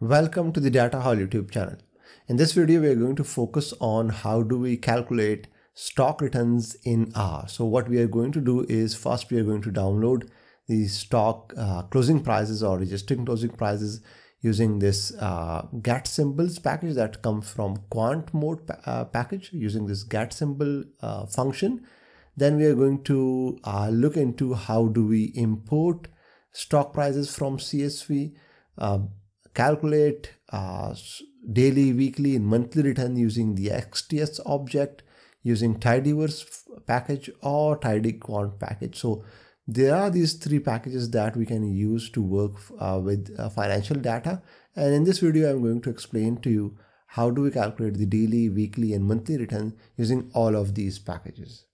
Welcome to the Data Hall YouTube channel. In this video, we are going to focus on how do we calculate stock returns in R. So what we are going to do is first we are going to download the stock uh, closing prices or registering closing prices using this uh, GAT symbols package that comes from quant mode pa uh, package using this GAT symbol uh, function. Then we are going to uh, look into how do we import stock prices from CSV. Uh, um, calculate uh, daily, weekly, and monthly return using the XTS object, using tidyverse package or tidyquant package. So there are these three packages that we can use to work uh, with uh, financial data. And in this video, I'm going to explain to you how do we calculate the daily, weekly, and monthly return using all of these packages.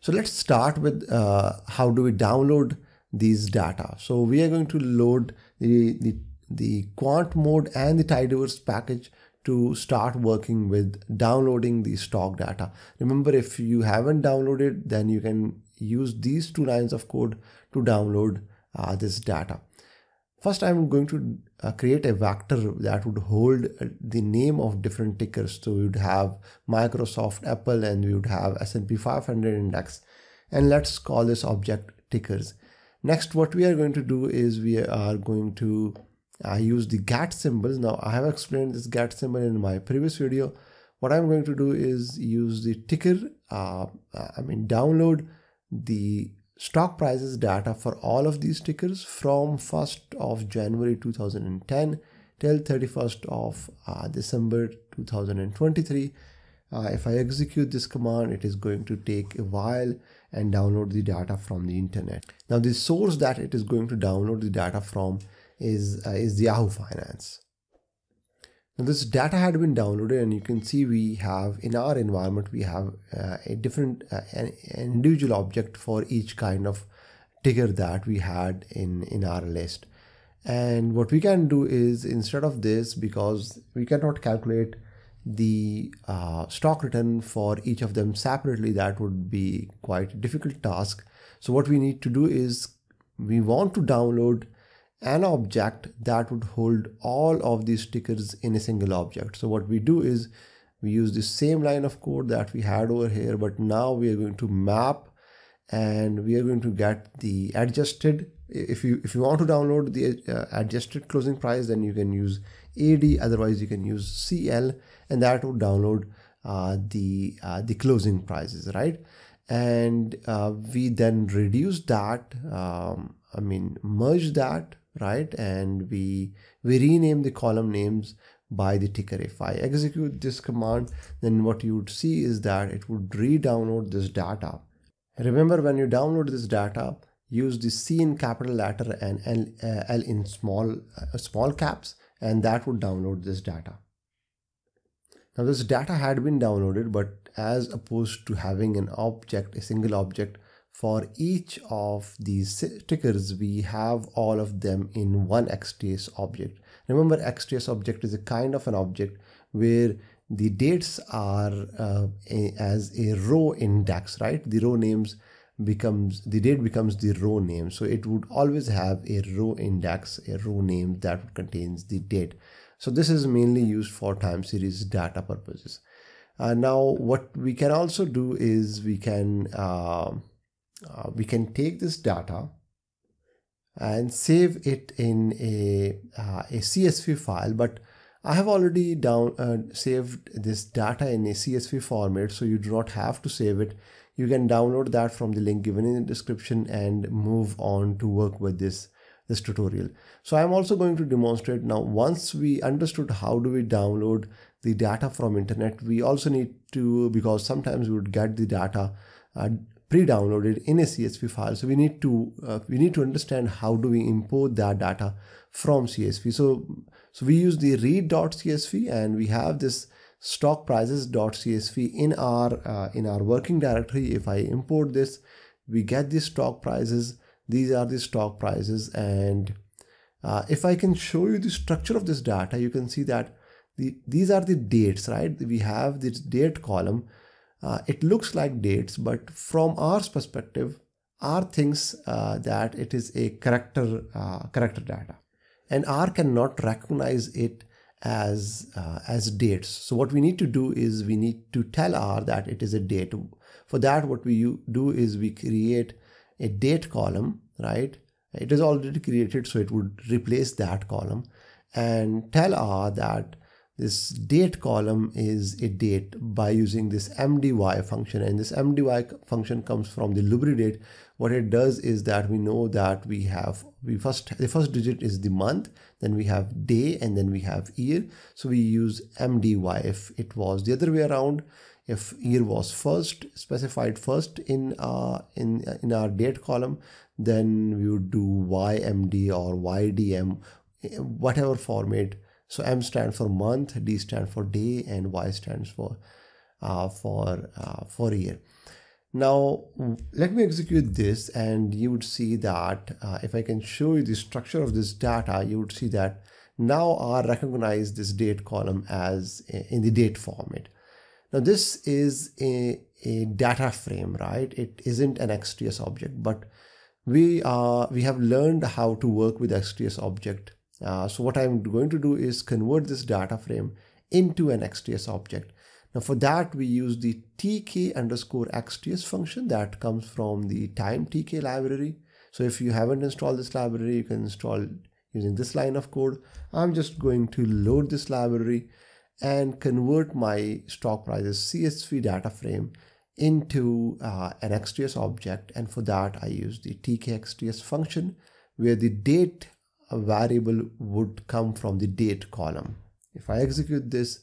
So let's start with uh, how do we download these data. So we are going to load the, the the quant mode and the tidyverse package to start working with downloading the stock data remember if you haven't downloaded then you can use these two lines of code to download uh, this data first i'm going to uh, create a vector that would hold uh, the name of different tickers so we would have microsoft apple and we would have s&p 500 index and let's call this object tickers next what we are going to do is we are going to I use the GAT symbols. Now I have explained this GAT symbol in my previous video. What I'm going to do is use the ticker, uh, I mean download the stock prices data for all of these tickers from 1st of January 2010 till 31st of uh, December 2023. Uh, if I execute this command, it is going to take a while and download the data from the internet. Now the source that it is going to download the data from is, uh, is Yahoo Finance. Now this data had been downloaded and you can see we have in our environment, we have uh, a different uh, an individual object for each kind of ticker that we had in, in our list. And what we can do is instead of this, because we cannot calculate the uh, stock return for each of them separately, that would be quite a difficult task. So what we need to do is we want to download an object that would hold all of these stickers in a single object. So what we do is we use the same line of code that we had over here, but now we are going to map and we are going to get the adjusted. If you if you want to download the uh, adjusted closing price, then you can use AD. Otherwise, you can use CL, and that would download uh, the uh, the closing prices, right? And uh, we then reduce that. Um, I mean, merge that right? And we, we rename the column names by the ticker. If I execute this command, then what you would see is that it would re-download this data. Remember when you download this data, use the C in capital letter and L, uh, L in small, uh, small caps, and that would download this data. Now this data had been downloaded, but as opposed to having an object, a single object for each of these tickers, we have all of them in one XTS object. Remember, XTS object is a kind of an object where the dates are uh, a, as a row index, right? The row names becomes, the date becomes the row name. So it would always have a row index, a row name that contains the date. So this is mainly used for time series data purposes. Uh, now, what we can also do is we can uh, uh, we can take this data and save it in a, uh, a CSV file, but I have already down uh, saved this data in a CSV format, so you do not have to save it. You can download that from the link given in the description and move on to work with this this tutorial. So I'm also going to demonstrate now once we understood how do we download the data from internet, we also need to because sometimes we would get the data uh, pre-downloaded in a CSV file. So we need to uh, we need to understand how do we import that data from CSV. So so we use the read.csv and we have this stock prices.csv in our uh, in our working directory. If I import this, we get the stock prices. These are the stock prices and uh, if I can show you the structure of this data, you can see that the, these are the dates, right? We have this date column uh, it looks like dates, but from our perspective, R thinks uh, that it is a character uh, character data, and R cannot recognize it as uh, as dates. So what we need to do is we need to tell R that it is a date. For that, what we do is we create a date column, right? It is already created, so it would replace that column, and tell R that this date column is a date by using this mdy function and this mdy function comes from the lubridate what it does is that we know that we have we first the first digit is the month then we have day and then we have year so we use mdy if it was the other way around if year was first specified first in uh, in in our date column then we would do ymd or ydm whatever format so M stands for month, D stands for day, and Y stands for uh, for uh, for year. Now let me execute this, and you would see that uh, if I can show you the structure of this data, you would see that now I recognize this date column as in the date format. Now this is a, a data frame, right? It isn't an XTS object, but we uh, we have learned how to work with XTS object uh, so what I'm going to do is convert this data frame into an XTS object. Now for that we use the tk underscore xts function that comes from the time tk library. So if you haven't installed this library, you can install using this line of code. I'm just going to load this library and convert my stock prices CSV data frame into uh, an XTS object. And for that I use the tk xts function where the date variable would come from the date column. If I execute this,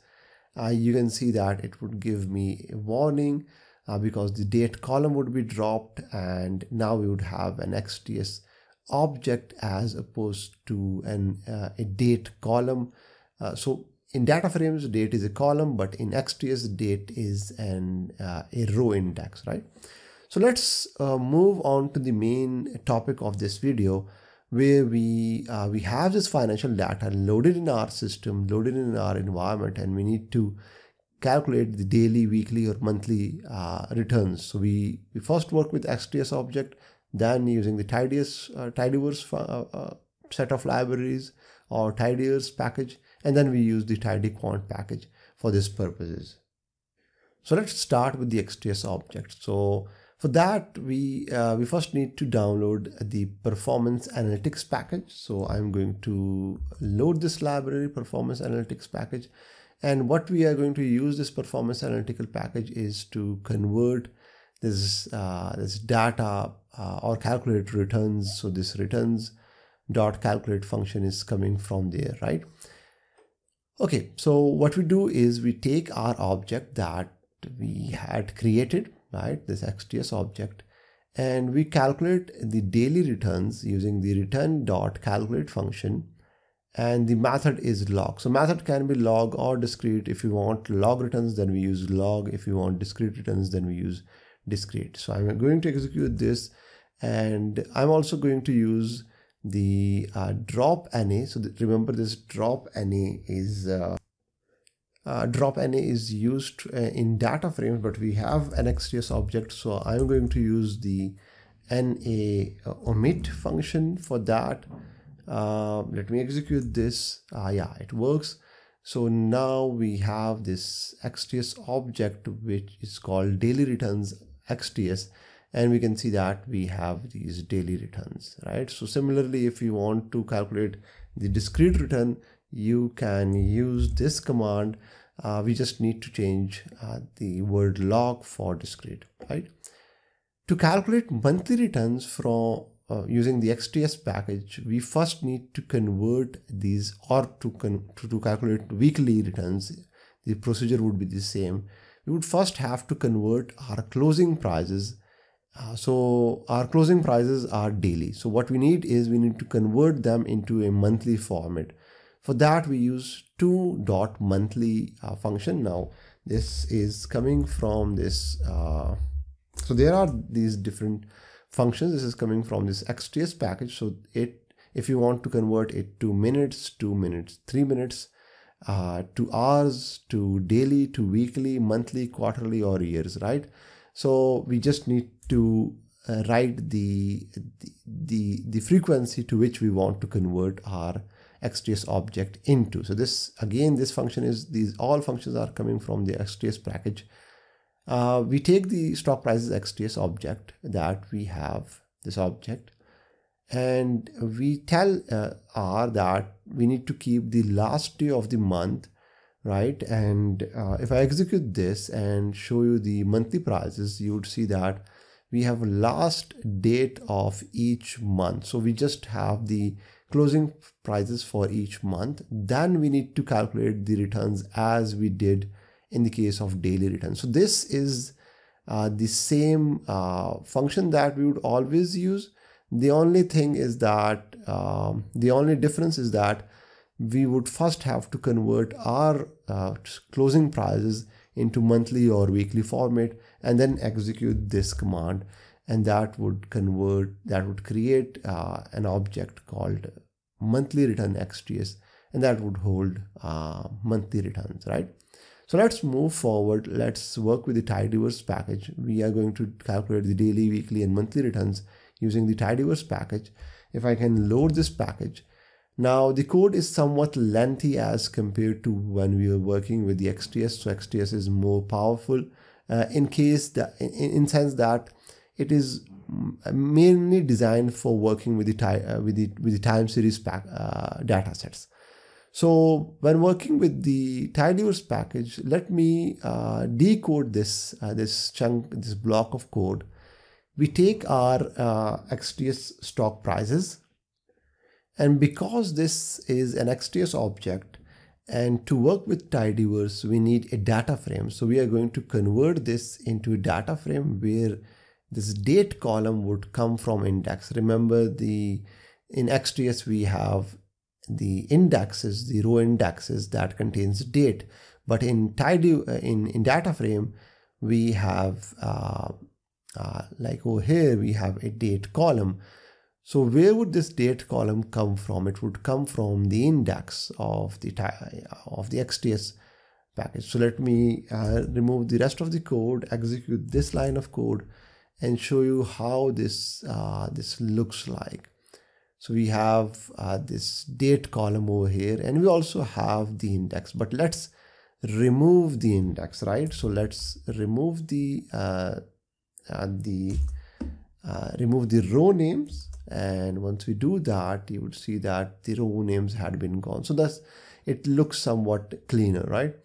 uh, you can see that it would give me a warning uh, because the date column would be dropped and now we would have an XTS object as opposed to an uh, a date column. Uh, so in data frames, date is a column, but in XTS, date is an uh, a row index, right? So let's uh, move on to the main topic of this video, where we uh, we have this financial data loaded in our system loaded in our environment and we need to calculate the daily weekly or monthly uh, returns so we, we first work with xts object then using the tidiest uh, tidyverse uh, uh, set of libraries or tidyverse package and then we use the tidyquant package for these purposes so let's start with the xts object so for that, we, uh, we first need to download the performance analytics package. So I'm going to load this library performance analytics package. And what we are going to use this performance analytical package is to convert this, uh, this data uh, or calculate returns. So this returns dot calculate function is coming from there, right? Okay, so what we do is we take our object that we had created right this XTS object and we calculate the daily returns using the return dot calculate function and the method is log so method can be log or discrete if you want log returns then we use log if you want discrete returns then we use discrete so i'm going to execute this and i'm also going to use the uh, drop any. so remember this drop any is uh, uh, drop NA is used uh, in data frames, but we have an XDS object. So I'm going to use the NA uh, omit function for that. Uh, let me execute this. Uh, yeah, it works. So now we have this XDS object, which is called daily returns XDS. And we can see that we have these daily returns, right? So similarly, if you want to calculate the discrete return, you can use this command. Uh, we just need to change uh, the word log for discrete, right? To calculate monthly returns from uh, using the XTS package, we first need to convert these or to, to, to calculate weekly returns. The procedure would be the same. We would first have to convert our closing prices uh, so our closing prices are daily so what we need is we need to convert them into a monthly format for that we use two dot monthly uh, function. Now this is coming from this. Uh, so there are these different functions. This is coming from this XTS package. So it if you want to convert it to minutes, two minutes, three minutes, uh, to hours, to daily, to weekly, monthly, quarterly, or years, right? So we just need to uh, write the, the, the the frequency to which we want to convert our XTS object into. So this again, this function is these all functions are coming from the XTS package. Uh, we take the stock prices XTS object that we have this object and we tell uh, R that we need to keep the last day of the month right and uh, if I execute this and show you the monthly prices you would see that we have last date of each month so we just have the closing prices for each month. Then we need to calculate the returns as we did in the case of daily returns. So this is uh, the same uh, function that we would always use. The only thing is that um, the only difference is that we would first have to convert our uh, closing prices into monthly or weekly format and then execute this command and that would convert that would create uh, an object called monthly return xts and that would hold uh, monthly returns right so let's move forward let's work with the tidyverse package we are going to calculate the daily weekly and monthly returns using the tidyverse package if i can load this package now the code is somewhat lengthy as compared to when we were working with the xts so xts is more powerful uh, in case that in, in sense that it is mm, mainly designed for working with the time uh, with the with the time series pack uh, data sets so when working with the tidyverse package let me uh, decode this uh, this chunk this block of code we take our uh, xts stock prices and because this is an xts object and to work with tidyverse we need a data frame so we are going to convert this into a data frame where this date column would come from index. Remember the in XTS we have the indexes, the row indexes that contains date. But in tidy in, in data frame, we have uh, uh, like over here, we have a date column. So where would this date column come from? It would come from the index of the of the XTS package. So let me uh, remove the rest of the code, execute this line of code, and show you how this uh, this looks like. So we have uh, this date column over here and we also have the index, but let's remove the index, right? So let's remove the, uh, uh the uh, remove the row names. And once we do that, you would see that the row names had been gone. So thus, it looks somewhat cleaner, right?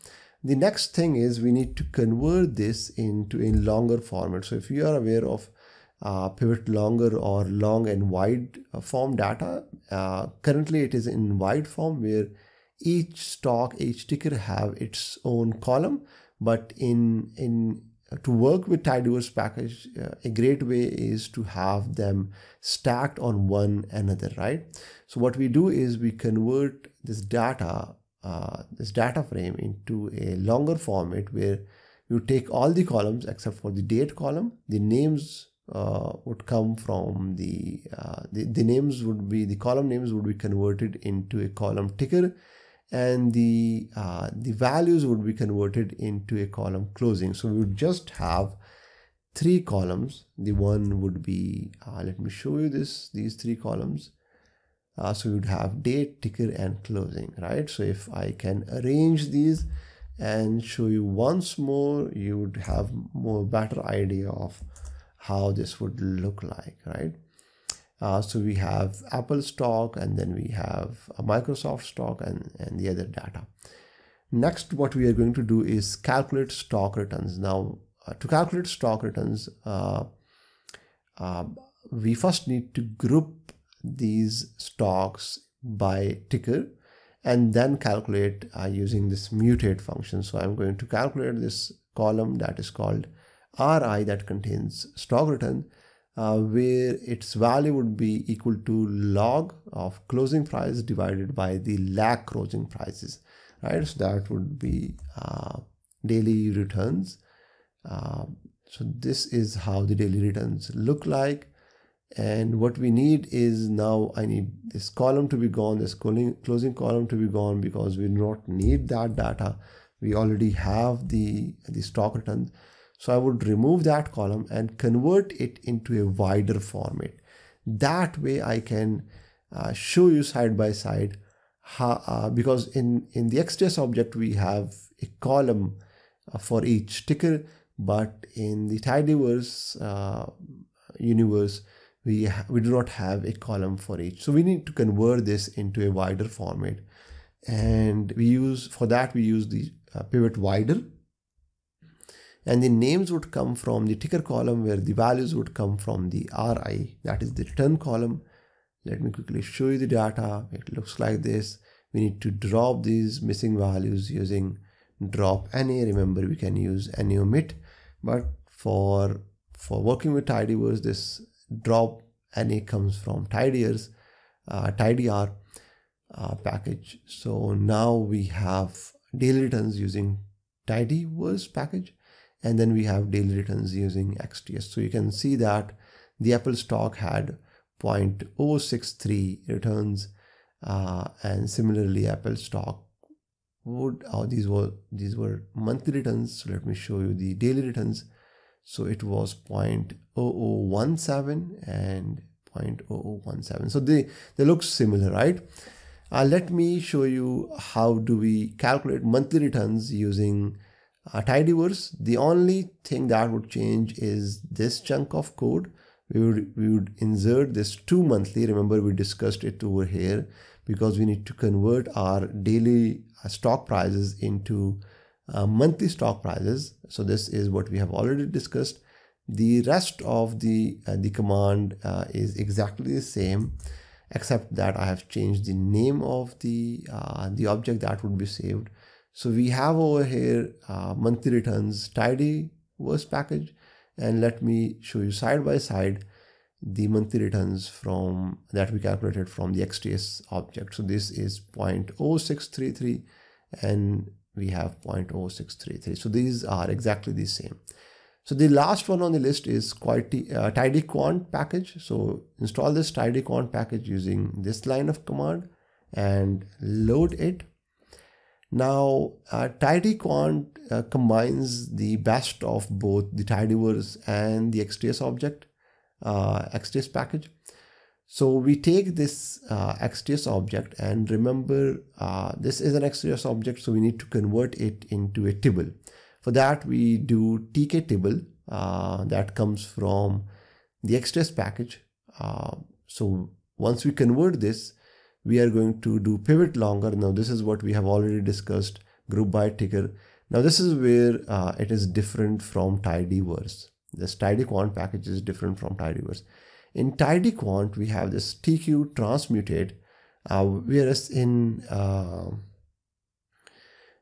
The next thing is we need to convert this into a longer format. So if you are aware of uh, pivot longer or long and wide uh, form data, uh, currently it is in wide form where each stock, each ticker have its own column. But in, in uh, to work with Tidyverse package, uh, a great way is to have them stacked on one another, right? So what we do is we convert this data uh, this data frame into a longer format where you take all the columns except for the date column the names uh, would come from the, uh, the the names would be the column names would be converted into a column ticker and the uh, the values would be converted into a column closing so we would just have three columns the one would be uh, let me show you this these three columns uh, so you'd have date ticker and closing right so if i can arrange these and show you once more you would have more better idea of how this would look like right uh, so we have apple stock and then we have a microsoft stock and and the other data next what we are going to do is calculate stock returns now uh, to calculate stock returns uh, uh, we first need to group these stocks by ticker and then calculate uh, using this mutate function. So I'm going to calculate this column that is called RI that contains stock return uh, where its value would be equal to log of closing price divided by the lag closing prices, right? So that would be uh, daily returns. Uh, so this is how the daily returns look like and what we need is now I need this column to be gone, this closing column to be gone because we do not need that data. We already have the, the stock returns. So I would remove that column and convert it into a wider format. That way I can uh, show you side by side how, uh, because in, in the XJS object we have a column uh, for each ticker, but in the tidyverse uh, universe, we, we do not have a column for each. So we need to convert this into a wider format. And we use, for that we use the uh, pivot wider. And the names would come from the ticker column where the values would come from the RI, that is the return column. Let me quickly show you the data. It looks like this. We need to drop these missing values using drop any. Remember, we can use any omit, but for for working with tidyverse, this drop and it comes from tidyers, uh, tidyr uh, package. So now we have daily returns using tidyverse package and then we have daily returns using XTS. So you can see that the Apple stock had 0.063 returns uh, and similarly Apple stock would, oh, these were, these were monthly returns. So let me show you the daily returns. So it was 0.0017 and 0.0017. So they, they look similar, right? Uh, let me show you how do we calculate monthly returns using uh, tidyverse. The only thing that would change is this chunk of code. We would, we would insert this two monthly. Remember we discussed it over here because we need to convert our daily uh, stock prices into uh, monthly stock prices. So this is what we have already discussed. The rest of the, uh, the command uh, is exactly the same except that I have changed the name of the, uh, the object that would be saved. So we have over here uh, monthly returns tidy was package and let me show you side by side the monthly returns from that we calculated from the XTS object. So this is 0.0633 and we have 0.0633 so these are exactly the same so the last one on the list is quality uh, tidyquant package so install this tidyquant package using this line of command and load it now uh, tidyquant uh, combines the best of both the tidyverse and the xts object uh, xts package so we take this uh, object and remember uh, this is an XTS object so we need to convert it into a table. For that we do tk table uh, that comes from the XTS package. Uh, so once we convert this we are going to do pivot longer. Now this is what we have already discussed group by ticker. Now this is where uh, it is different from tidyverse. This tidyquant package is different from tidyverse in tidy quant, we have this TQ transmuted, uh, whereas in uh,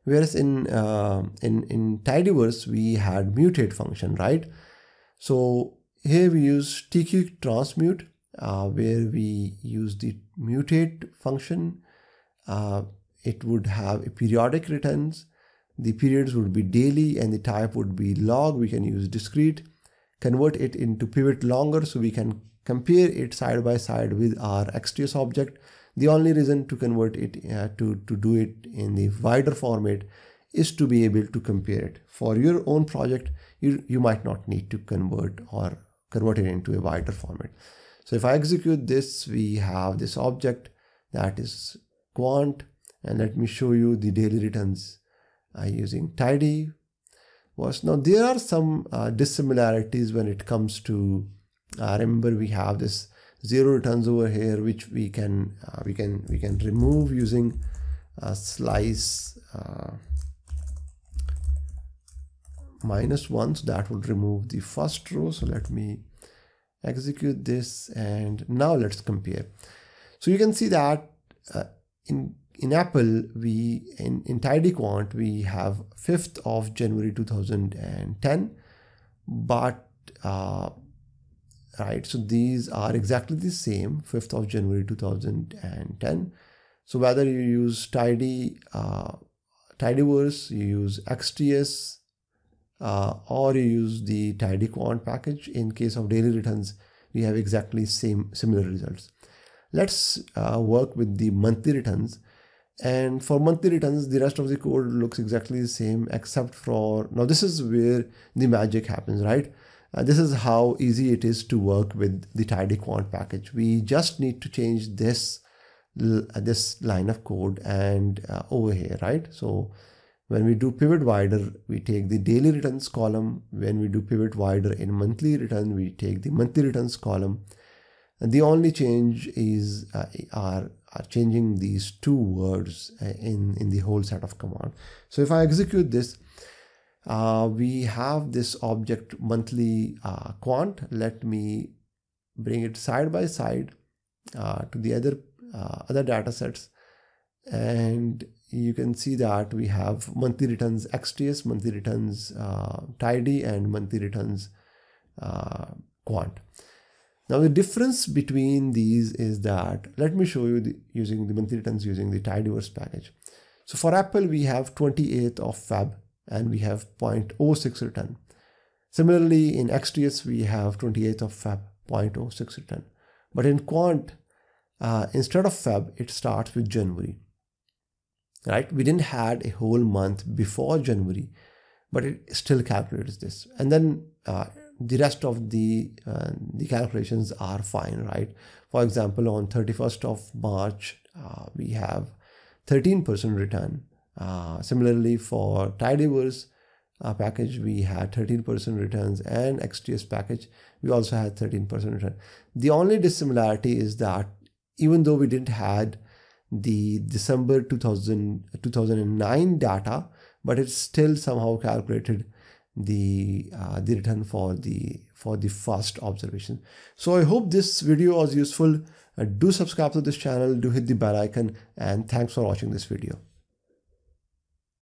whereas in uh, in in tidyverse we had mutate function, right? So here we use TQ transmute, uh, where we use the mutate function. Uh, it would have a periodic returns. The periods would be daily and the type would be log. We can use discrete, convert it into pivot longer so we can compare it side by side with our XTS object. The only reason to convert it uh, to, to do it in the wider format is to be able to compare it. For your own project, you, you might not need to convert or convert it into a wider format. So if I execute this, we have this object that is quant and let me show you the daily returns uh, using tidy was now there are some uh, dissimilarities when it comes to uh, remember we have this zero returns over here which we can uh, we can we can remove using slice uh, minus one so that would remove the first row so let me execute this and now let's compare so you can see that uh, in in apple we in in tidyquant we have 5th of january 2010 but uh, right? So these are exactly the same, 5th of January 2010. So whether you use tidy, uh, tidyverse, you use XTS, uh, or you use the tidyquant package. In case of daily returns, we have exactly same similar results. Let's uh, work with the monthly returns. And for monthly returns, the rest of the code looks exactly the same except for, now this is where the magic happens, right? Uh, this is how easy it is to work with the tidyquant package. We just need to change this uh, this line of code and uh, over here, right? So when we do pivot wider, we take the daily returns column. When we do pivot wider in monthly return, we take the monthly returns column. And the only change is uh, are, are changing these two words uh, in, in the whole set of command. So if I execute this, uh, we have this object monthly uh, quant. Let me bring it side by side uh, to the other uh, other data sets. And you can see that we have monthly returns XTS, monthly returns uh, tidy, and monthly returns uh, quant. Now the difference between these is that, let me show you the, using the monthly returns using the tidyverse package. So for Apple, we have 28th of Feb and we have 0.06 return. Similarly, in XTS, we have 28th of Feb, 0.06 return. But in quant, uh, instead of Feb, it starts with January. Right? We didn't had a whole month before January, but it still calculates this. And then uh, the rest of the uh, the calculations are fine, right? For example, on 31st of March, uh, we have 13% return. Uh, similarly, for Tidyverse uh, package, we had 13% returns and XTS package, we also had 13% return. The only dissimilarity is that even though we didn't had the December 2000, 2009 data, but it's still somehow calculated the uh, the return for the for the first observation so i hope this video was useful uh, do subscribe to this channel do hit the bell icon and thanks for watching this video